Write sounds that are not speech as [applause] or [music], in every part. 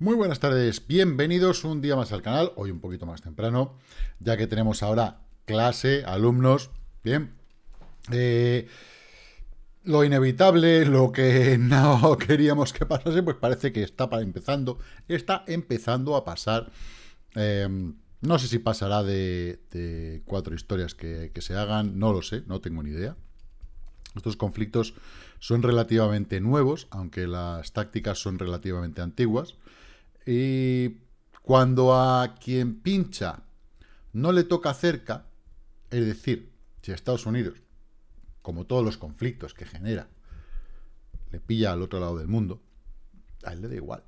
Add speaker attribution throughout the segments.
Speaker 1: Muy buenas tardes, bienvenidos un día más al canal, hoy un poquito más temprano, ya que tenemos ahora clase, alumnos, bien. Eh, lo inevitable, lo que [laughs] no queríamos que pasase, pues parece que está para empezando, está empezando a pasar. Em, no sé si pasará de, cuatro historias que se hagan, no lo sé, no tengo ni idea. Estos conflictos son relativamente nuevos, aunque las tácticas son relativamente antiguas. Y cuando a quien pincha no le toca cerca, es decir, si a Estados Unidos, como todos los conflictos que genera, le pilla al otro lado del mundo, a él le da igual.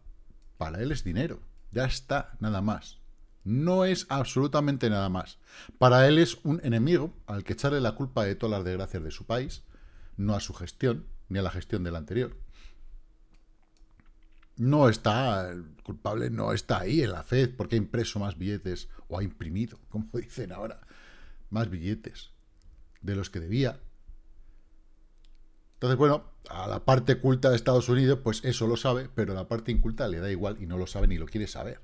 Speaker 1: Para él es dinero. Ya está, nada más. No es absolutamente nada más. Para él es un enemigo al que echarle la culpa de todas las desgracias de su país, no a su gestión, ni a la gestión del anterior no está, el culpable no está ahí en la FED porque ha impreso más billetes o ha imprimido, [laughs] como dicen ahora, más billetes de los que debía. Entonces, bueno, a la parte culta de Estados Unidos, pues eso lo sabe, pero la parte inculta le da igual y no lo sabe ni lo quiere saber.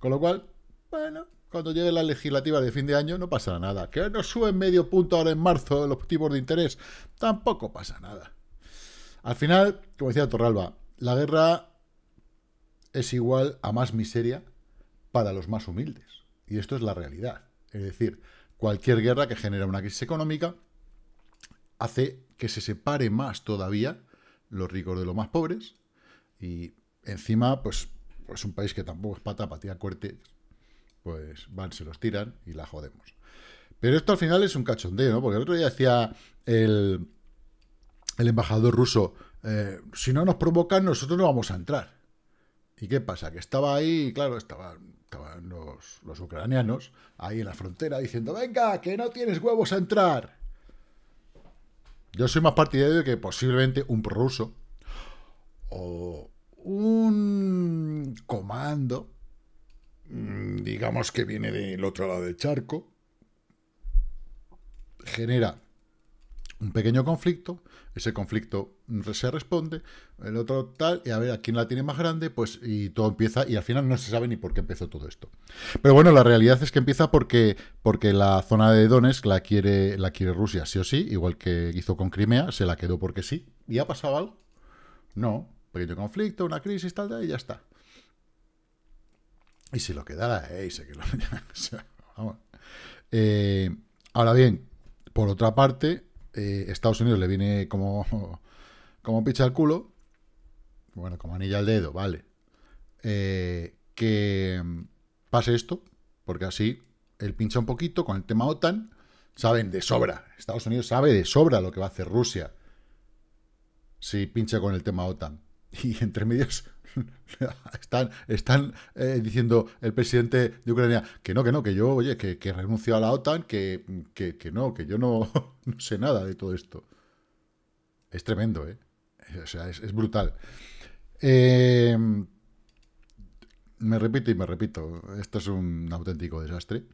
Speaker 1: Con lo cual, bueno, cuando llegue la legislativa de fin de año no pasará nada. Que no suben medio punto ahora en marzo los tipos de interés, tampoco pasa nada. Al final, como decía Torralba, la guerra es igual a más miseria para los más humildes. Y esto es la realidad. Es decir, cualquier guerra que genera una crisis económica hace que se separe más todavía los ricos de los más pobres y encima, pues, pues un país que tampoco es pata patía, pues van, se los tiran y la jodemos. Pero esto al final es un cachondeo, ¿no? Porque el otro día decía el, el embajador ruso, eh, si no nos provocan, nosotros no vamos a entrar. ¿Y qué pasa? Que estaba ahí, claro, estaban, los, los, ucranianos ahí en la frontera diciendo, venga, que no tienes huevos a entrar. Yo soy más partidario de que posiblemente un prorruso o un comando, mm, digamos que viene del otro lado del charco, genera un pequeño conflicto, ese conflicto se responde, el otro tal, y a ver a quién la tiene más grande, pues y todo empieza, y al final no se sabe ni por qué empezó todo esto. Pero bueno, la realidad es que empieza porque, porque la zona de Donetsk la quiere, la quiere Rusia, sí o sí, igual que hizo con Crimea, se la quedó porque sí. ¿Y ha pasado algo? No, pequeño conflicto, una crisis, tal, tal, y ya está. Y si lo quedara, eh, y se [laughs] eh, ahora bien, por otra parte, eh, Estados Unidos le viene como, como al culo, bueno, como anilla al dedo, vale, eh, que pase esto, porque así él pincha un poquito con el tema OTAN, saben de sobra, Estados Unidos sabe de sobra lo que va a hacer Rusia si pincha con el tema OTAN. [laughs] y entre medios [laughs] están, eh, diciendo el presidente de Ucrania que no, que no, que yo, oye, que, renuncio a la OTAN, que, no, que yo [laughs] no, sé nada de todo esto. Es tremendo, ¿eh? O sea, es, brutal. Em, me repito y me repito, esto es un auténtico desastre.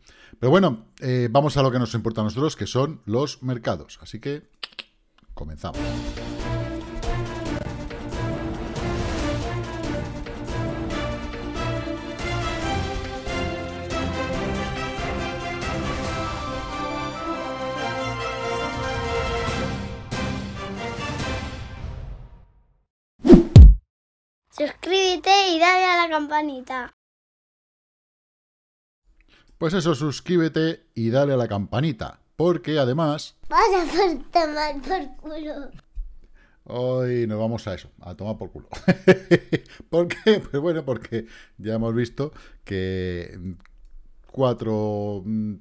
Speaker 1: Pero bueno, eh, vamos a lo que nos importa a nosotros, que son los mercados. Así que comenzamos. Suscríbete y dale a la campanita. Pues eso, suscríbete y dale a la campanita. Porque además. Vas a tomar por culo. Hoy nos vamos a eso, a tomar por culo. [laughs] ¿Por qué? Pues bueno, porque ya hemos visto que mm, cuatro. Mm,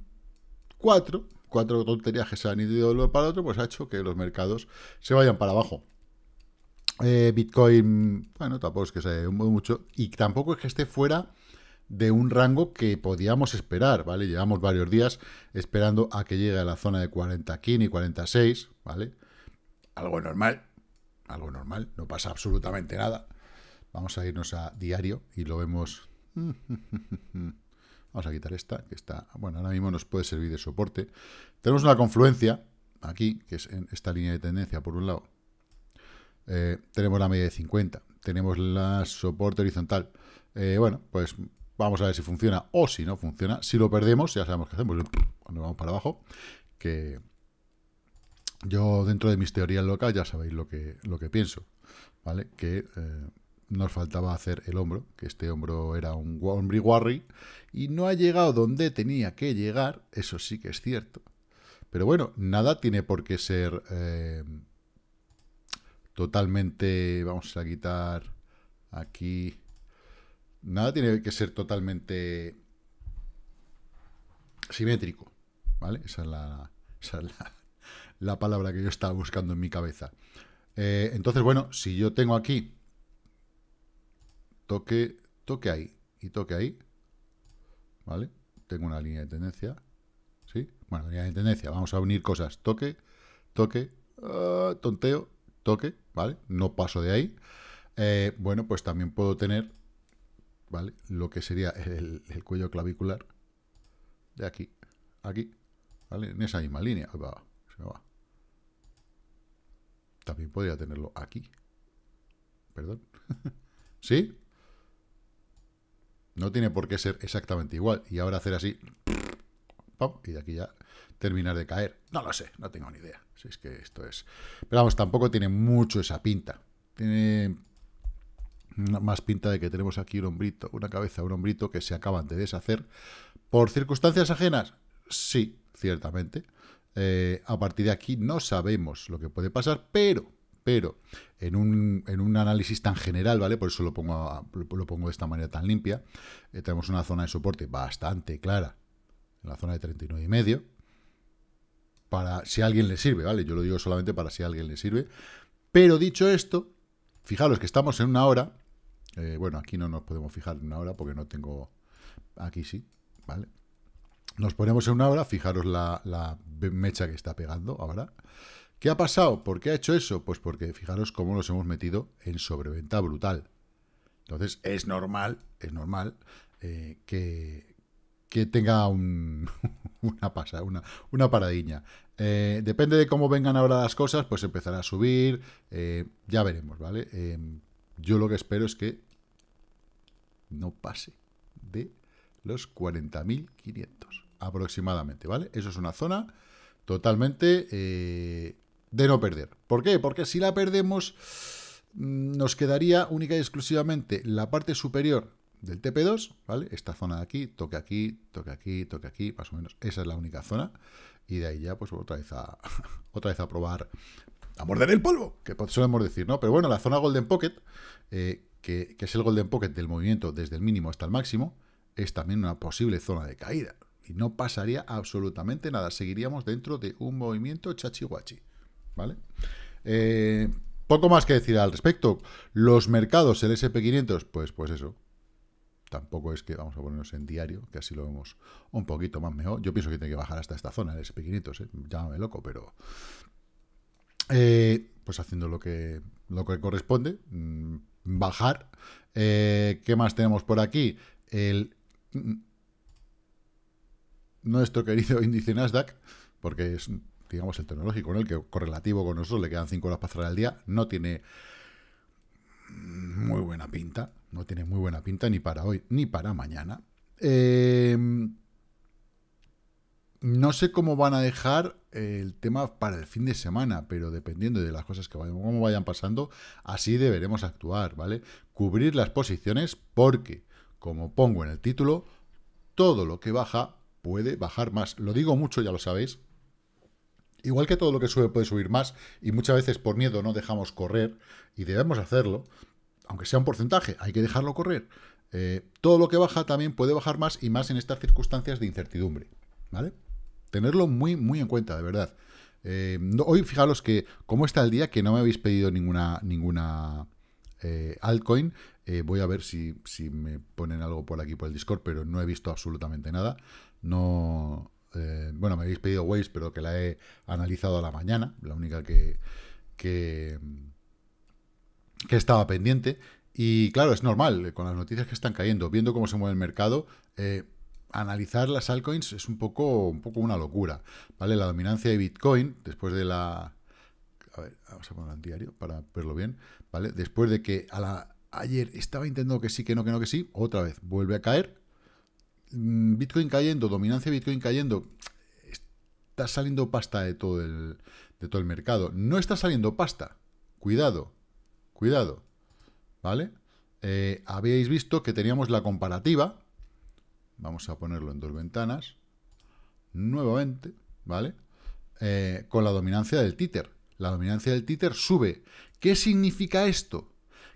Speaker 1: cuatro. cuatro tonterías que se han ido de uno para otro, pues ha hecho que los mercados se vayan para abajo. Eh, Bitcoin, bueno, tampoco es que se mucho, y tampoco es que esté fuera de un rango que podíamos esperar, ¿vale? Llevamos varios días esperando a que llegue a la zona de 40 y 46, ¿vale? Algo normal, algo normal, no pasa absolutamente nada. Vamos a irnos a diario y lo vemos... [laughs] Vamos a quitar esta, que está... Bueno, ahora mismo nos puede servir de soporte. Tenemos una confluencia aquí, que es en esta línea de tendencia, por un lado, eh, tenemos la media de 50, tenemos la soporte horizontal. Eh, bueno, pues vamos a ver si funciona o si no funciona. Si lo perdemos, ya sabemos qué hacemos cuando vamos para abajo, que yo dentro de mis teorías locales ya sabéis lo que, lo que pienso, ¿vale? Que eh, nos faltaba hacer el hombro, que este hombro era un hombre guarri, y no ha llegado donde tenía que llegar, eso sí que es cierto. Pero bueno, nada tiene por qué ser totalmente, vamos a quitar aquí, nada tiene que ser totalmente simétrico, ¿vale? Esa es la, esa la, palabra que yo estaba buscando en mi cabeza. Eh, entonces, bueno, si yo tengo aquí toque, toque ahí y toque ahí, ¿vale? Tengo una línea de tendencia, ¿sí? Bueno, línea de tendencia, vamos a unir cosas, toque, toque, ah, tonteo, toque, ¿vale? No paso de ahí. Eh, bueno, pues también puedo tener, ¿vale? Lo que sería el, cuello clavicular de aquí, aquí, ¿vale? En esa misma línea. se me va. También podría tenerlo aquí. Perdón. [laughs] ¿Sí? No tiene por qué ser exactamente igual. Y ahora hacer así y de aquí ya terminar de caer. No lo sé, no tengo ni idea. Si es que esto es... Pero vamos, tampoco tiene mucho esa pinta. Tiene más pinta de que tenemos aquí un hombrito, una cabeza, un hombrito que se acaban de deshacer. ¿Por circunstancias ajenas? Sí, ciertamente. Eh, a partir de aquí no sabemos lo que puede pasar, pero, pero, en un, análisis tan general, ¿vale? Por eso lo pongo, lo pongo de esta manera tan limpia. Eh, tenemos una zona de soporte bastante clara en la zona de 39 y medio, para si a alguien le sirve, ¿vale? Yo lo digo solamente para si a alguien le sirve. Pero dicho esto, fijaros que estamos en una hora, eh, bueno, aquí no nos podemos fijar en una hora porque no tengo, aquí sí, ¿vale? Nos ponemos en una hora, fijaros la, mecha que está pegando ahora. ¿Qué ha pasado? ¿Por qué ha hecho eso? Pues porque fijaros cómo nos hemos metido en sobreventa brutal. Entonces es normal, es normal eh, que, que tenga [laughs] una, pasa, una, una paradiña. Eh, depende de cómo vengan ahora las cosas, pues empezará a subir. Eh, ya veremos, ¿vale? Em, yo lo que espero es que no pase de los 40.500 aproximadamente, ¿vale? Eso es una zona totalmente eh, de no perder. ¿Por qué? Porque si la perdemos, mm, nos quedaría única y exclusivamente la parte superior del TP2, ¿vale? Esta zona de aquí, toque aquí, toque aquí, toque aquí, más o menos. Esa es la única zona. Y de ahí ya, pues otra vez a, [laughs] otra vez a probar, a morder el polvo, que pues, solemos decir, ¿no? Pero bueno, la zona Golden Pocket, eh, que, es el Golden Pocket del movimiento desde el mínimo hasta el máximo, es también una posible zona de caída. Y no pasaría absolutamente nada. Seguiríamos dentro de un movimiento chachihuachi, ¿vale? Eh, poco más que decir al respecto. Los mercados, el SP500, pues, pues eso, Tampoco es que vamos a ponernos en diario, que así lo vemos un poquito más mejor. Yo pienso que tiene que bajar hasta esta zona de pequeñitos, ¿eh? llámame loco, pero... Eh, pues haciendo lo que, lo que corresponde, mm, bajar. Eh, ¿Qué más tenemos por aquí? El... Mm, nuestro querido índice Nasdaq, porque es digamos, el tecnológico, en el que correlativo con nosotros le quedan 5 horas para cerrar el día, no tiene muy buena pinta, no tiene muy buena pinta ni para hoy ni para mañana. Em, no sé cómo van a dejar el tema para el fin de semana, pero dependiendo de las cosas que vayan, vayan pasando, así deberemos actuar, ¿vale? Cubrir las posiciones porque, como pongo en el título, todo lo que baja puede bajar más. Lo digo mucho, ya lo sabéis, Igual que todo lo que sube puede subir más y muchas veces por miedo no dejamos correr y debemos hacerlo, aunque sea un porcentaje, hay que dejarlo correr. Eh, todo lo que baja también puede bajar más y más en estas circunstancias de incertidumbre. ¿Vale? Tenerlo muy, muy en cuenta, de verdad. Eh, hoy fijaros que, como está el día, que no me habéis pedido ninguna, ninguna eh, altcoin. voy a ver si, si me ponen algo por aquí por el Discord, pero no he visto absolutamente nada. No, eh, bueno, me habéis pedido Waze, pero que la he analizado a la mañana, la única que, que, estaba pendiente. Y claro, es normal, eh, con las noticias que están cayendo, viendo cómo se mueve el mercado, eh, analizar las altcoins es un poco, un poco una locura. ¿vale? La dominancia de Bitcoin, después de la... A ver, vamos a ponerlo en diario para verlo bien. ¿vale? Después de que ayer estaba intentando que sí, que no, que no, que sí, otra vez vuelve a caer Mm, Bitcoin cayendo, dominancia de Bitcoin cayendo, está saliendo pasta de todo el, de todo el mercado. No está saliendo pasta. Cuidado, cuidado. ¿Vale? Eh, habíais visto que teníamos la comparativa. Vamos a ponerlo en dos ventanas. Nuevamente, ¿vale? Eh, con la dominancia del títer. La dominancia del títer sube. ¿Qué significa esto?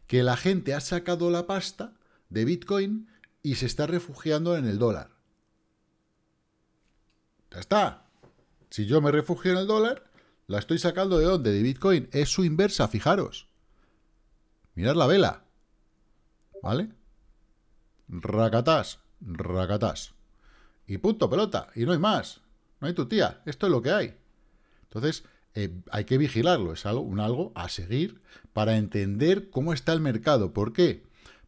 Speaker 1: Que la gente ha sacado la pasta de Bitcoin y se está refugiando en el dólar. Ya está. Si yo me refugio en el dólar, la estoy sacando de dónde? De Bitcoin. Es su inversa, fijaros. Mirad la vela. ¿Vale? Racatás, racatás. Y punto, pelota. Y no hay más. No hay tu tía. Esto es lo que hay. Entonces, eh, hay que vigilarlo. Es algo, un algo a seguir para entender cómo está el mercado. ¿Por qué?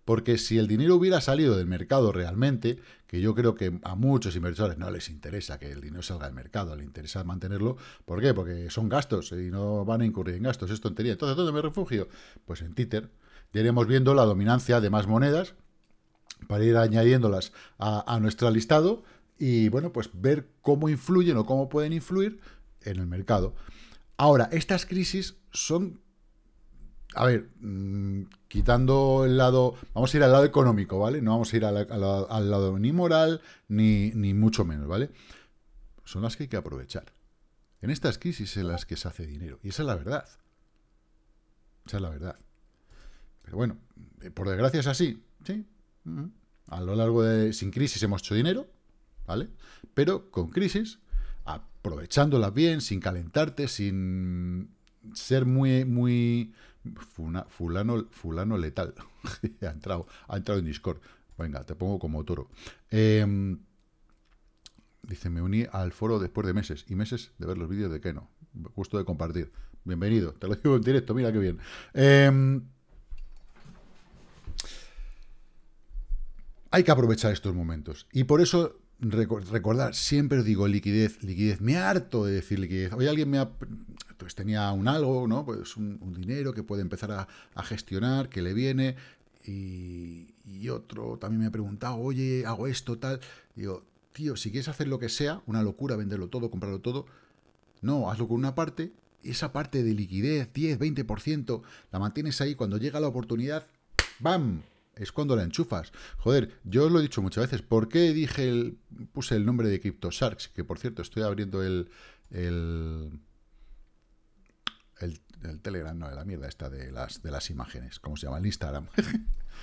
Speaker 1: Porque si el dinero hubiera salido del mercado realmente, que yo creo que a muchos inversores no les interesa que el dinero salga del mercado, les interesa mantenerlo. ¿Por qué? Porque son gastos y no van a incurrir en gastos, es tontería. Entonces, ¿dónde me refugio? Pues en Twitter. Ya iremos viendo la dominancia de más monedas para ir añadiéndolas a, a nuestro listado y, bueno, pues ver cómo influyen o cómo pueden influir en el mercado. Ahora, estas crisis son a ver, mm, quitando el lado, vamos a ir al lado económico, ¿vale? No vamos a ir al lado ni moral, ni, mucho menos, ¿vale? Son las que hay que aprovechar. En estas crisis es en las que se hace dinero, y esa es la verdad. Esa es la verdad. Pero bueno, eh, por desgracia es así, ¿sí? A lo largo de, sin crisis hemos hecho dinero, ¿vale? Pero con crisis, aprovechándolas bien, sin calentarte, sin ser muy, muy fulano, fulano letal. [laughs] ha, entrado, ha entrado en Discord. Venga, te pongo como toro. Em, dice, me uní al foro después de meses. Y meses de ver los vídeos de no, Gusto de compartir. Bienvenido. Te lo digo en directo, mira qué bien. Em, hay que aprovechar estos momentos. Y por eso recordar, siempre digo liquidez, liquidez. Me harto de decir liquidez. Hoy alguien me ha pues tenía un algo, ¿no? Pues un, dinero que puede empezar a, gestionar, que le viene. Y, otro también me ha preguntado, oye, hago esto, tal. digo, tío, si quieres hacer lo que sea, una locura venderlo todo, comprarlo todo, no, hazlo con una parte, esa parte de liquidez, 10, 20%, la mantienes ahí, cuando llega la oportunidad, ¡bam! Es cuando la enchufas. Joder, yo os lo he dicho muchas veces, ¿por qué dije el, puse el nombre de CryptoSharks? Que por cierto, estoy abriendo el el Telegram, no, de la mierda esta de las, de las imágenes, ¿cómo se llama? El Instagram.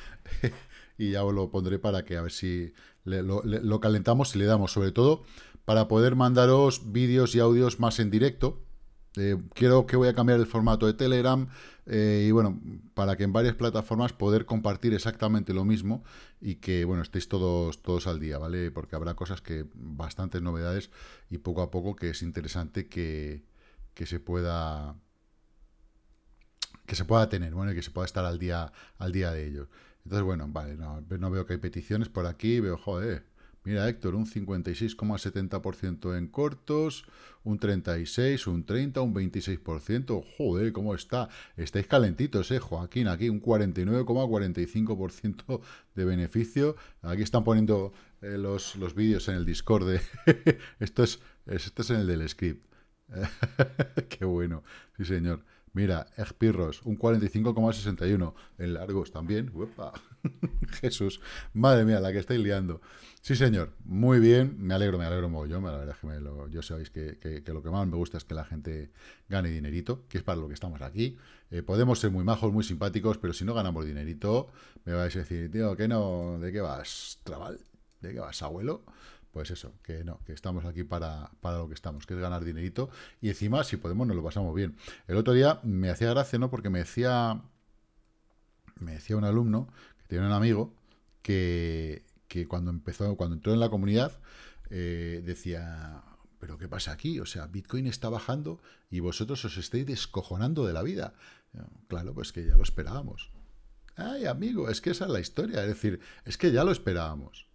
Speaker 1: [laughs] y ya os lo pondré para que a ver si lo, calentamos y le damos, sobre todo para poder mandaros vídeos y audios más en directo. Eh, quiero que voy a cambiar el formato de Telegram eh, y bueno, para que en varias plataformas poder compartir exactamente lo mismo y que bueno, estéis todos, todos al día, ¿vale? Porque habrá cosas que, bastantes novedades y poco a poco que es interesante que, que se pueda que se pueda tener, bueno, y que se pueda estar al día, al día de ellos. Entonces, bueno, vale, no, veo que hay peticiones por aquí, veo, joder, mira Héctor, un 56,70% en cortos, un 36, un 30, un 26%, joder, ¿cómo está? Estáis calentitos, eh, Joaquín, aquí un 49,45% de beneficio. Aquí están poniendo eh, los, los vídeos en el Discord [laughs] esto, es, esto es en el del script. [laughs] Qué bueno, sí señor. Mira, espirros, un 45,61. En largos también. [laughs] Jesús, madre mía, la que estáis liando. Sí, señor, muy bien. Me alegro, me alegro mogollón. La verdad es que me lo, yo sabéis que, que, lo que más me gusta es que la gente gane dinerito, que es para lo que estamos aquí. Eh, podemos ser muy majos, muy simpáticos, pero si no ganamos dinerito, me vais a decir, tío, ¿qué no, ¿de qué vas, trabal? ¿De qué vas, abuelo? pues eso, que no, que estamos aquí para, lo que estamos, que es ganar dinerito. Y encima, si podemos, nos lo pasamos bien. El otro día me hacía gracia, ¿no? Porque me decía, me decía un alumno, que tiene un amigo, que, cuando empezó, cuando entró en la comunidad, eh, decía, pero ¿qué pasa aquí? O sea, Bitcoin está bajando y vosotros os estáis descojonando de la vida. Claro, pues que ya lo esperábamos. Ay, amigo, es que esa es la historia. Es decir, es que ya lo esperábamos.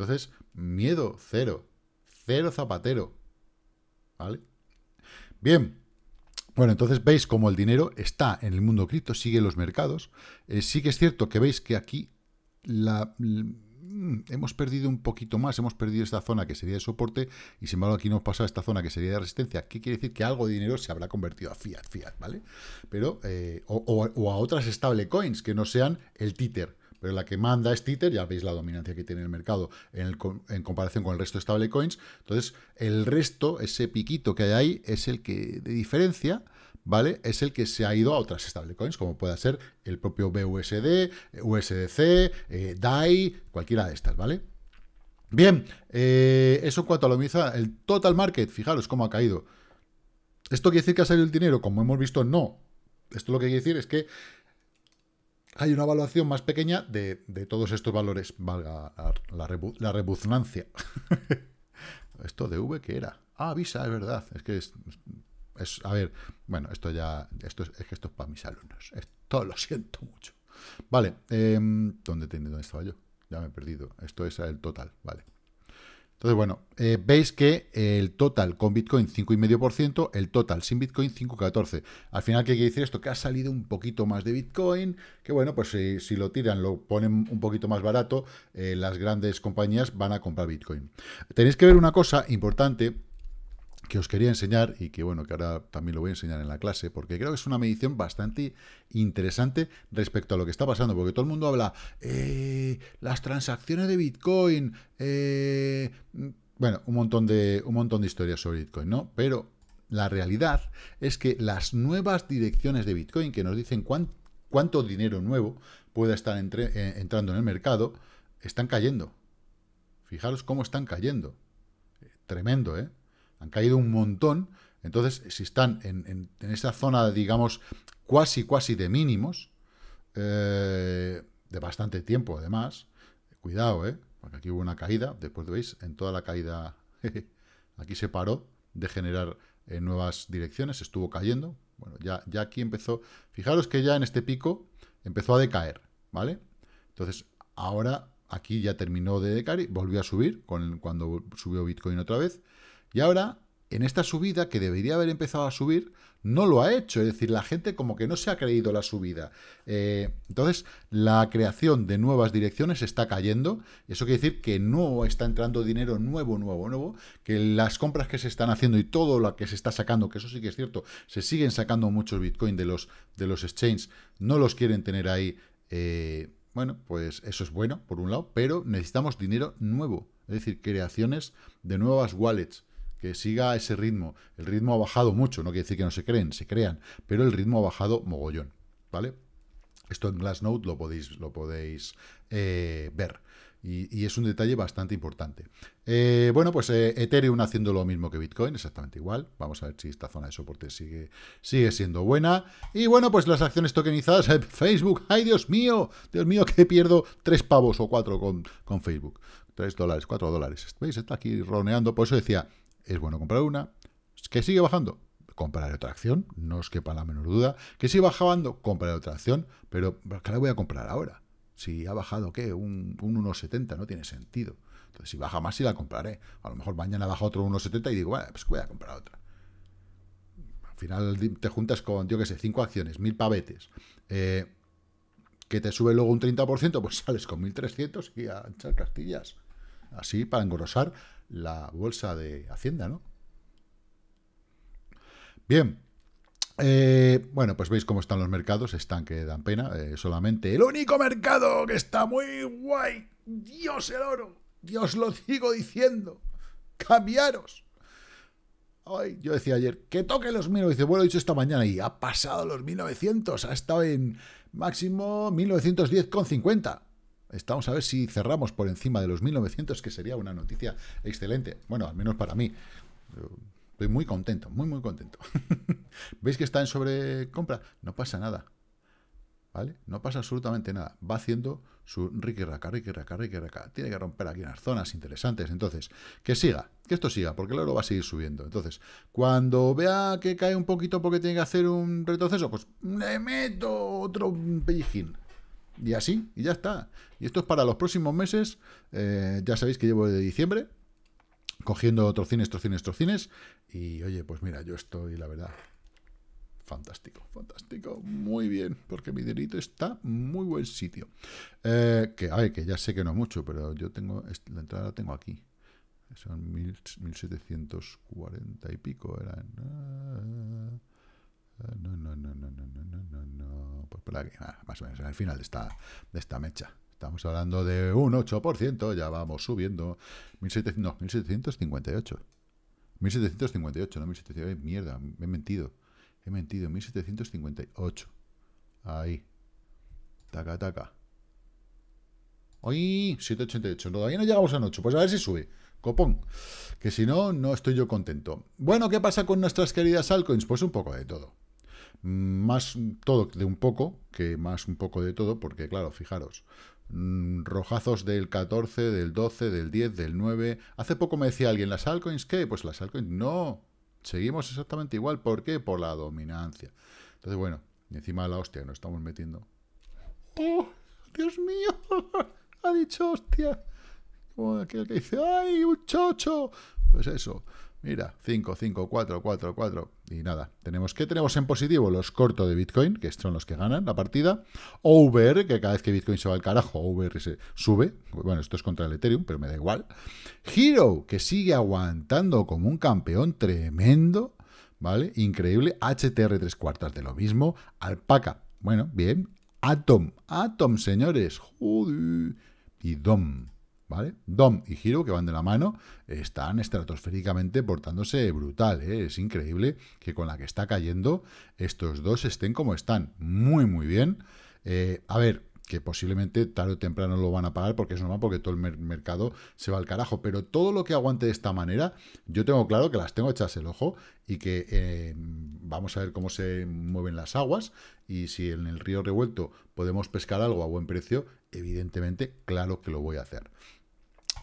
Speaker 1: Entonces, miedo cero, cero zapatero, ¿vale? Bien, bueno, entonces veis cómo el dinero está en el mundo cripto, sigue los mercados. Eh, sí que es cierto que veis que aquí la, mm, hemos perdido un poquito más, hemos perdido esta zona que sería de soporte y sin embargo aquí nos pasa esta zona que sería de resistencia. ¿Qué quiere decir? Que algo de dinero se habrá convertido a fiat, fiat, ¿vale? Pero, eh, o, o, a otras stablecoins que no sean el títer pero la que manda es Tether, ya veis la dominancia que tiene el mercado en, comparación con el resto de stablecoins, entonces el resto, ese piquito que hay ahí, es el que de diferencia, ¿vale? Es el que se ha ido a otras stablecoins, como pueda ser el propio BUSD, USDC, eh, DAI, cualquiera de estas, ¿vale? Bien, eh, eso en cuanto a la mismo, el total market, fijaros cómo ha caído. ¿Esto quiere decir que ha salido el dinero? Como hemos visto, no. Esto lo que quiere decir es que hay una evaluación más pequeña de, todos estos valores, valga la, rebuznancia. [laughs] ¿Esto de V que era? Ah, Visa, es verdad. Es que es, a ver, bueno, esto ya, esto es, que esto es para mis alumnos. Esto lo siento mucho. Vale, eh, ¿dónde, ¿dónde estaba yo? Ya me he perdido. Esto es el total, vale. Entonces, bueno, eh, veis que el total con Bitcoin 5,5%, el total sin Bitcoin 5,14%. Al final, ¿qué quiere decir esto? Que ha salido un poquito más de Bitcoin, que bueno, pues eh, si, lo tiran, lo ponen un poquito más barato, eh, las grandes compañías van a comprar Bitcoin. Tenéis que ver una cosa importante, que os quería enseñar y que bueno, que ahora también lo voy a enseñar en la clase, porque creo que es una medición bastante interesante respecto a lo que está pasando, porque todo el mundo habla, eh, las transacciones de Bitcoin, eh, bueno, un montón de, un montón de historias sobre Bitcoin, ¿no? Pero la realidad es que las nuevas direcciones de Bitcoin que nos dicen cuánto dinero nuevo puede estar eh, entrando en el mercado, están cayendo. Fijaros cómo están cayendo. Tremendo, ¿eh? han caído un montón. Entonces, si están en, en, esta zona, digamos, casi, casi de mínimos, eh, de bastante tiempo además, cuidado, ¿eh? porque aquí hubo una caída, después veis, en toda la caída, aquí se paró de generar eh, nuevas direcciones, estuvo cayendo, bueno, ya, ya aquí empezó, fijaros que ya en este pico empezó a decaer, ¿vale? Entonces, ahora aquí ya terminó de y volvió a subir con, cuando subió Bitcoin otra vez, y ahora, en esta subida, que debería haber empezado a subir, no lo ha hecho. Es decir, la gente como que no se ha creído la subida. Eh, entonces, la creación de nuevas direcciones está cayendo. Eso quiere decir que no está entrando dinero nuevo, nuevo, nuevo. Que las compras que se están haciendo y todo lo que se está sacando, que eso sí que es cierto, se siguen sacando muchos Bitcoin de los, de los exchanges. No los quieren tener ahí. Eh, bueno, pues eso es bueno, por un lado, pero necesitamos dinero nuevo. Es decir, creaciones de nuevas wallets que siga ese ritmo. El ritmo ha bajado mucho, no quiere decir que no se creen, se crean, pero el ritmo ha bajado mogollón, ¿vale? Esto en Glassnode lo podéis, lo podéis eh, ver. Y, es un detalle bastante importante. Eh, bueno, pues eh, Ethereum haciendo lo mismo que Bitcoin, exactamente igual. Vamos a ver si esta zona de soporte sigue, sigue siendo buena. Y bueno, pues las acciones tokenizadas en [laughs] Facebook. ¡Ay, Dios mío! Dios mío, que pierdo tres pavos o cuatro con, con Facebook. Tres dólares, cuatro dólares. ¿Veis? Está aquí roneando. Por eso decía, es bueno comprar una. Que sigue bajando, compraré otra acción, no os quepa la menor duda. Que sigue bajando, compraré otra acción, pero ¿qué la voy a comprar ahora? Si ha bajado, ¿qué? Un, 1,70, no tiene sentido. Entonces, si baja más, sí la compraré. A lo mejor mañana baja otro 1,70 y digo, bueno, pues voy a comprar otra. Al final te juntas con, yo qué sé, cinco acciones, mil pavetes. Eh, que te sube luego un 30%, pues [laughs] sales con 1.300 y a echar castillas. Así, para engrosar la bolsa de Hacienda, ¿no? Bien. Eh, bueno, pues veis cómo están los mercados, están que dan pena. Eh, solamente el único mercado que está muy guay, Dios el oro, Dios lo sigo diciendo, cambiaros. Ay, yo decía ayer, que toque los 1900, bueno, lo he dicho esta mañana y ha pasado los 1900, ha estado en máximo 1910,50. Estamos a ver si cerramos por encima de los 1900, que sería una noticia excelente. Bueno, al menos para mí. Estoy muy contento, muy, muy contento. [laughs] ¿Veis que está en sobrecompra? No pasa nada. ¿Vale? No pasa absolutamente nada. Va haciendo su ricky raca, Rique raca, Rique raca. Tiene que romper aquí unas zonas interesantes. Entonces, que siga, que esto siga, porque el oro va a seguir subiendo. Entonces, cuando vea que cae un poquito porque tiene que hacer un retroceso, pues le meto otro pellijín. Y así, y ya está. Y esto es para los próximos meses. Eh, ya sabéis que llevo de diciembre cogiendo trocines, trocines, trocines. Y oye, pues mira, yo estoy, la verdad, fantástico, fantástico, muy bien, porque mi dinerito está muy buen sitio. Eh, que, ay, que ya sé que no mucho, pero yo tengo, la entrada la tengo aquí. Son 1740 y pico, eran... Ah, no, no, no, no, no, no, no, no, Pues por aquí, más o menos, al final de esta, de esta mecha. Estamos hablando de un 8%, ya vamos subiendo. 1700, no, 1758. 1758, no 1758. Mierda, me he mentido. He mentido, 1758. Ahí. Taca, taca. Hoy 7.88. Todavía no llegamos a 8. Pues a ver si sube. Copón. Que si no, no estoy yo contento. Bueno, ¿qué pasa con nuestras queridas altcoins? Pues un poco de todo más todo de un poco, que más un poco de todo, porque claro, fijaros, mm, rojazos del 14, del 12, del 10, del 9. Hace poco me decía alguien, ¿las altcoins qué? Pues las altcoins no. Seguimos exactamente igual. ¿Por qué? Por la dominancia. Entonces, bueno, encima de la hostia nos estamos metiendo. ¡Oh! ¡Dios mío! [laughs] ha dicho hostia. Como aquel que dice, ¡ay, un chocho! Pues eso. Mira, 5, 5, 4, 4, 4. Y nada, tenemos ¿qué tenemos en positivo? Los cortos de Bitcoin, que son los que ganan la partida. Over, que cada vez que Bitcoin se va al carajo, Over se sube. Bueno, esto es contra el Ethereum, pero me da igual. Hero, que sigue aguantando como un campeón tremendo. ¿Vale? Increíble. HTR tres cuartas de lo mismo. Alpaca, bueno, bien. Atom, Atom, señores. Y DOM. Dom y giro que van de la mano, están estratosféricamente portándose brutal, ¿eh? Es increíble que con la que está cayendo, estos dos estén como están, muy, muy bien. Eh, a ver, que posiblemente tarde o temprano lo van a pagar porque es normal, porque todo el mercado se va al carajo. Pero todo lo que aguante de esta manera, yo tengo claro que las tengo hechas el ojo y que eh, vamos a ver cómo se mueven las aguas y si en el río revuelto podemos pescar algo a buen precio, evidentemente, claro que lo voy a hacer.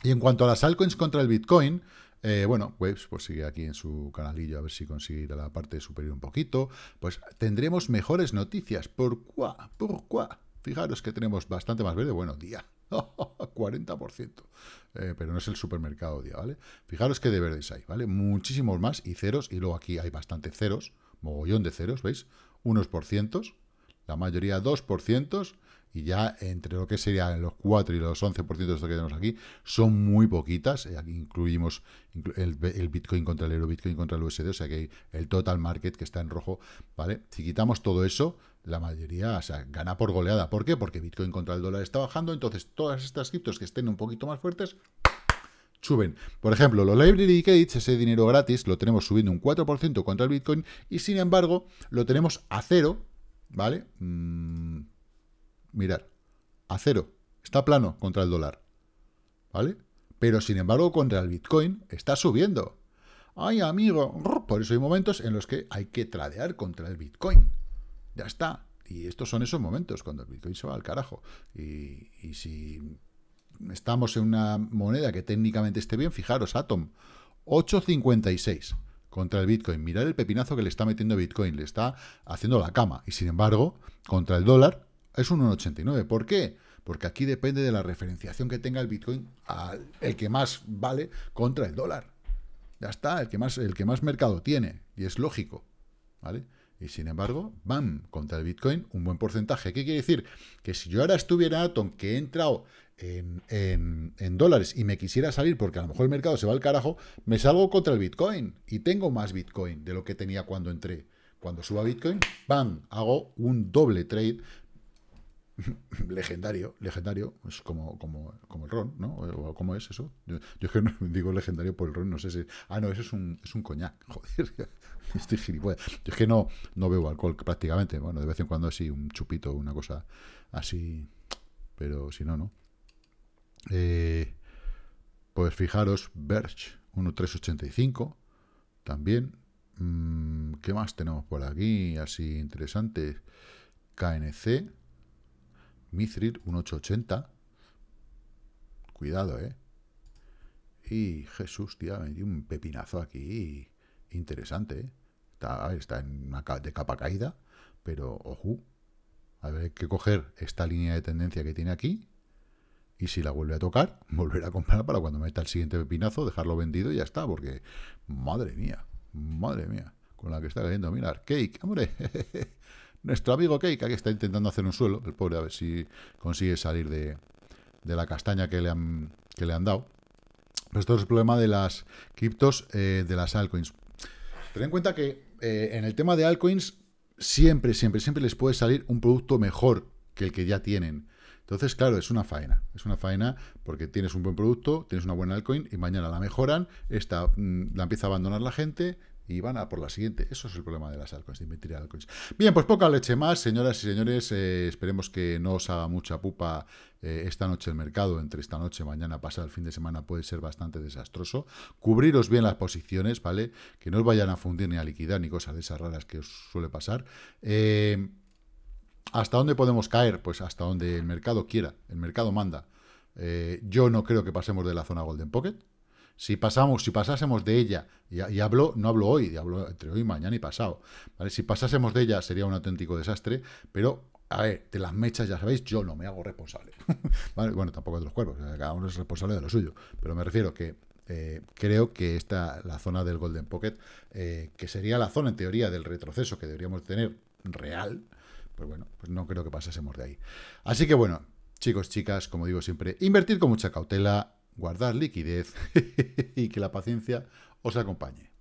Speaker 1: Y en cuanto a las altcoins contra el Bitcoin, eh, bueno, Waves pues, pues sigue aquí en su canalillo a ver si consigue a la parte superior un poquito. Pues tendremos mejores noticias. ¿Por cuá? ¿Por cuá? Fijaros que tenemos bastante más verde. Bueno, día. 40%. [laughs] Eh, pero no es el supermercado día, ¿vale? Fijaros que de verdes hay, ¿vale? Muchísimos más y ceros. Y luego aquí hay bastante ceros. Mogollón de ceros, ¿veis? Unos por cientos la mayoría 2%, y ya entre lo que serían los 4 y los 11% de que tenemos aquí, son muy poquitas. Eh, aquí incluimos el, Bitcoin contra el euro, Bitcoin contra el USD, o sea que el total market que está en rojo, ¿vale? Si quitamos todo eso, la mayoría, o sea, gana por goleada. ¿Por qué? Porque Bitcoin contra el dólar está bajando, entonces todas estas criptos que estén un poquito más fuertes, suben. Por ejemplo, los library gates, ese dinero gratis, lo tenemos subiendo un 4% contra el Bitcoin y sin embargo lo tenemos a cero ¿vale? Mm, mirar, a cero, está plano contra el dólar, ¿vale? Pero sin embargo contra el Bitcoin está subiendo. ¡Ay, amigo! Por eso hay momentos en los que hay que tradear contra el Bitcoin. Ya está. Y estos son esos momentos cuando el Bitcoin se va al carajo. Y, y si estamos en una moneda que técnicamente esté bien, fijaros, Atom, 856 contra el Bitcoin. Mirad el pepinazo que le está metiendo Bitcoin, le está haciendo la cama. Y sin embargo, contra el dólar es un 1,89. ¿Por qué? Porque aquí depende de la referenciación que tenga el Bitcoin al el que más vale contra el dólar. Ya está, el que más, el que más mercado tiene. Y es lógico. ¿Vale? Y sin embargo, ¡bam! Contra el Bitcoin, un buen porcentaje. ¿Qué quiere decir? Que si yo ahora estuviera en Atom, que he entrado en, dólares y me quisiera salir porque a lo mejor el mercado se va al carajo, me salgo contra el Bitcoin y tengo más Bitcoin de lo que tenía cuando entré. Cuando suba Bitcoin, ¡bam! Hago un doble trade [laughs] legendario, legendario, es como, como, como el ron, ¿no? ¿Cómo es eso? Yo, es que no [laughs] digo legendario por el ron, no sé si... Ah, no, eso es un, es un coñac, [laughs] joder, estoy gilipollas. Yo es que no, no bebo alcohol prácticamente, bueno, de vez en cuando así un chupito, una cosa así, pero si no, no. Eh, pues fijaros, Verge 1.385, también. Mm, ¿Qué más tenemos por aquí? Así interesante. KNC, Mithril 1.880. Cuidado, ¿eh? Y Jesús, tía, me dio un pepinazo aquí interesante, ¿eh? Está, en una de capa caída, pero ojo, a ver, hay que coger esta línea de tendencia que tiene aquí y si la vuelve a tocar, [laughs] volverá a comprar para cuando meta el siguiente pepinazo, dejarlo vendido y ya está, porque madre mía, madre mía, con la que está cayendo, mirar, Cake, hombre, [laughs] nuestro amigo Cake, que está intentando hacer un suelo, el pobre, a ver si consigue salir de, la castaña que le han, que le han dado. Pero esto es el problema de las criptos, eh, de las altcoins. Ten en cuenta que eh, en el tema de altcoins, siempre, siempre, siempre les puede salir un producto mejor que el que ya tienen. Entonces, claro, es una faena. Es una faena porque tienes un buen producto, tienes una buena altcoin y mañana la mejoran, esta mm, la empieza a abandonar la gente y van a por la siguiente. Eso es el problema de las altcoins, de invertir en altcoins. Bien, pues poca leche más, señoras y señores. Eh, esperemos que no os haga mucha pupa eh, esta noche el mercado. Entre esta noche, mañana, pasado el fin de semana puede ser bastante desastroso. Cubriros bien las posiciones, ¿vale? Que no os vayan a fundir ni a liquidar ni cosas de esas raras que os suele pasar. Eh, ¿Hasta dónde podemos caer? Pues hasta donde el mercado quiera, el mercado manda. Eh, yo no creo que pasemos de la zona Golden Pocket. Si pasamos, si pasásemos de ella, y, hablo, no hablo hoy, hablo entre hoy, mañana y pasado, Si pasásemos de ella sería un auténtico desastre, pero a ver, de las mechas, ya sabéis, yo no me hago responsable. [laughs] Bueno, tampoco de los cuerpos, eh, cada uno es responsable de lo suyo, pero me refiero que eh, creo que esta, la zona del Golden Pocket, que sería la zona en teoría del retroceso que deberíamos tener real, pues bueno, pues no creo que pasásemos de ahí. Así que bueno, chicos, chicas, como digo siempre, invertir con mucha cautela, guardar liquidez [laughs] y que la paciencia os acompañe.